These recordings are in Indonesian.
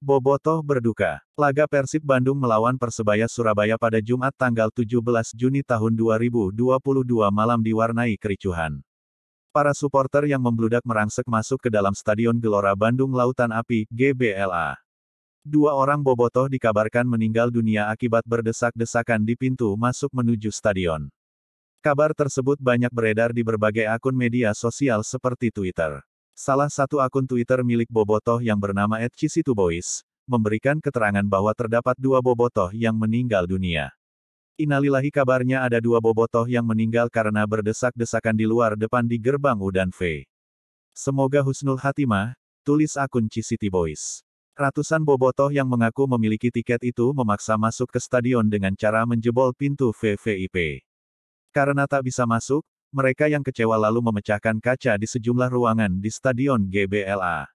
Bobotoh berduka. Laga Persib Bandung melawan Persebaya Surabaya pada Jumat tanggal 17 Juni tahun 2022 malam diwarnai kericuhan. Para supporter yang membludak merangsek masuk ke dalam Stadion Gelora Bandung Lautan Api, GBLA. Dua orang Bobotoh dikabarkan meninggal dunia akibat berdesak-desakan di pintu masuk menuju stadion. Kabar tersebut banyak beredar di berbagai akun media sosial seperti Twitter. Salah satu akun Twitter milik Bobotoh yang bernama @cisitubois memberikan keterangan bahwa terdapat dua Bobotoh yang meninggal dunia. Inalilahi kabarnya ada dua Bobotoh yang meninggal karena berdesak-desakan di luar depan di gerbang Udan V. Semoga husnul hatimah, tulis akun Boys. Ratusan Bobotoh yang mengaku memiliki tiket itu memaksa masuk ke stadion dengan cara menjebol pintu VVIP. Karena tak bisa masuk, mereka yang kecewa lalu memecahkan kaca di sejumlah ruangan di Stadion GBLA.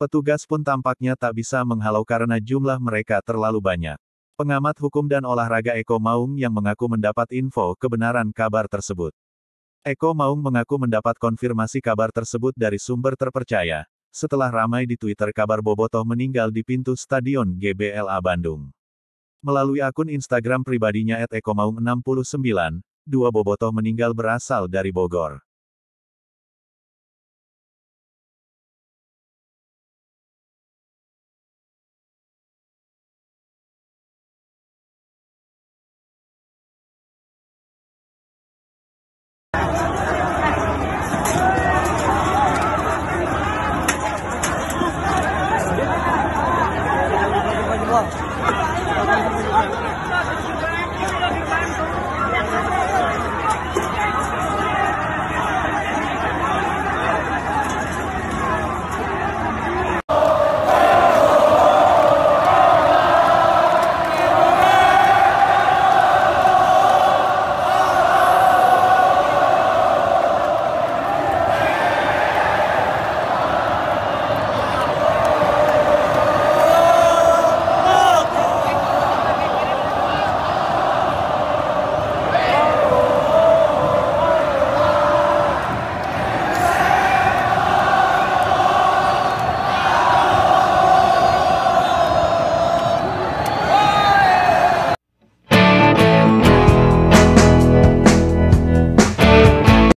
Petugas pun tampaknya tak bisa menghalau karena jumlah mereka terlalu banyak. Pengamat hukum dan olahraga Eko Maung yang mengaku mendapat info kebenaran kabar tersebut. Eko Maung mengaku mendapat konfirmasi kabar tersebut dari sumber terpercaya, setelah ramai di Twitter kabar Bobotoh meninggal di pintu Stadion GBLA Bandung. Melalui akun Instagram pribadinya @ekomaung69, dua bobotoh meninggal berasal dari Bogor.